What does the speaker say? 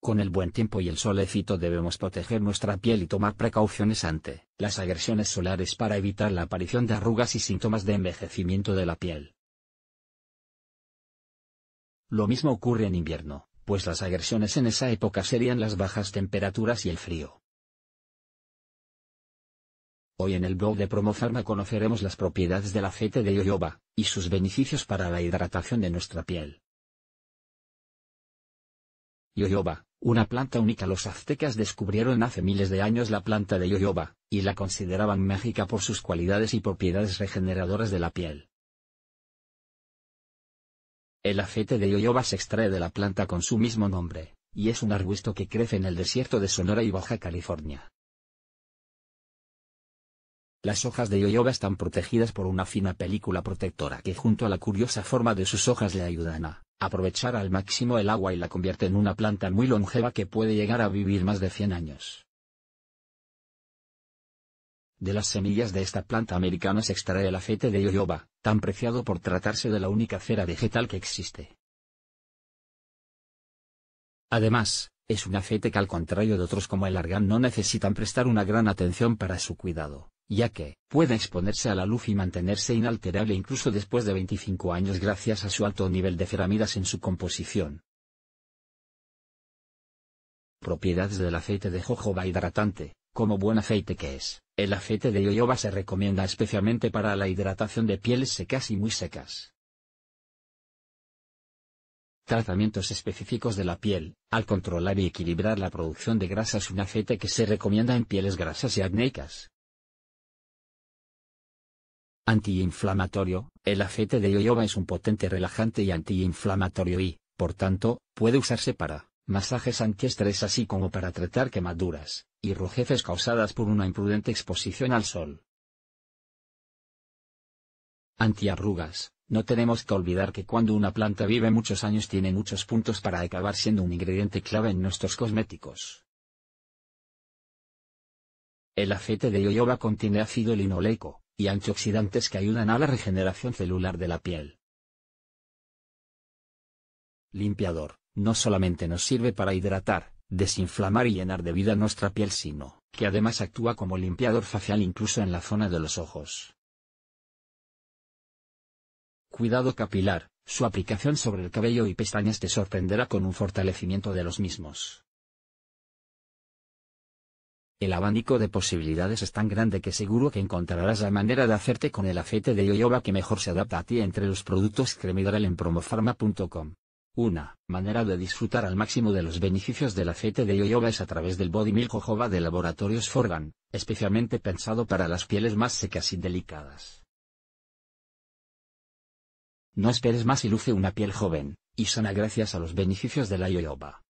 Con el buen tiempo y el solecito debemos proteger nuestra piel y tomar precauciones ante las agresiones solares para evitar la aparición de arrugas y síntomas de envejecimiento de la piel. Lo mismo ocurre en invierno, pues las agresiones en esa época serían las bajas temperaturas y el frío. Hoy en el blog de Promofarma conoceremos las propiedades del aceite de yoyoba, y sus beneficios para la hidratación de nuestra piel. Yoyoba, una planta única. Los aztecas descubrieron hace miles de años la planta de yoyoba, y la consideraban mágica por sus cualidades y propiedades regeneradoras de la piel. El aceite de yoyoba se extrae de la planta con su mismo nombre, y es un arbusto que crece en el desierto de Sonora y Baja California. Las hojas de yoyoba están protegidas por una fina película protectora que junto a la curiosa forma de sus hojas le ayudan a aprovechar al máximo el agua y la convierte en una planta muy longeva que puede llegar a vivir más de 100 años. De las semillas de esta planta americana se extrae el aceite de yoyoba, tan preciado por tratarse de la única cera vegetal que existe. Además, es un aceite que al contrario de otros como el argán no necesitan prestar una gran atención para su cuidado ya que puede exponerse a la luz y mantenerse inalterable incluso después de 25 años gracias a su alto nivel de ceramidas en su composición. Propiedades del aceite de jojoba hidratante. Como buen aceite que es, el aceite de jojoba se recomienda especialmente para la hidratación de pieles secas y muy secas. Tratamientos específicos de la piel. Al controlar y equilibrar la producción de grasas, un aceite que se recomienda en pieles grasas y acnéicas, Antiinflamatorio, el aceite de yoyoba es un potente relajante y antiinflamatorio y, por tanto, puede usarse para masajes antiestrés así como para tratar quemaduras y rojeces causadas por una imprudente exposición al sol. Antiarrugas. No tenemos que olvidar que cuando una planta vive muchos años tiene muchos puntos para acabar siendo un ingrediente clave en nuestros cosméticos. El aceite de yoyoba contiene ácido linoleico, y antioxidantes que ayudan a la regeneración celular de la piel. Limpiador, no solamente nos sirve para hidratar, desinflamar y llenar de vida nuestra piel, sino que además actúa como limpiador facial incluso en la zona de los ojos. Cuidado capilar, su aplicación sobre el cabello y pestañas te sorprenderá con un fortalecimiento de los mismos. El abanico de posibilidades es tan grande que seguro que encontrarás la manera de hacerte con el aceite de yoyoba que mejor se adapta a ti entre los productos Cremidral en promofarma.com. Una manera de disfrutar al máximo de los beneficios del aceite de yoyoba es a través del Body Milk Jojoba de Laboratorios Forgan, especialmente pensado para las pieles más secas y delicadas. No esperes más y luce una piel joven y sana gracias a los beneficios de la yoyoba.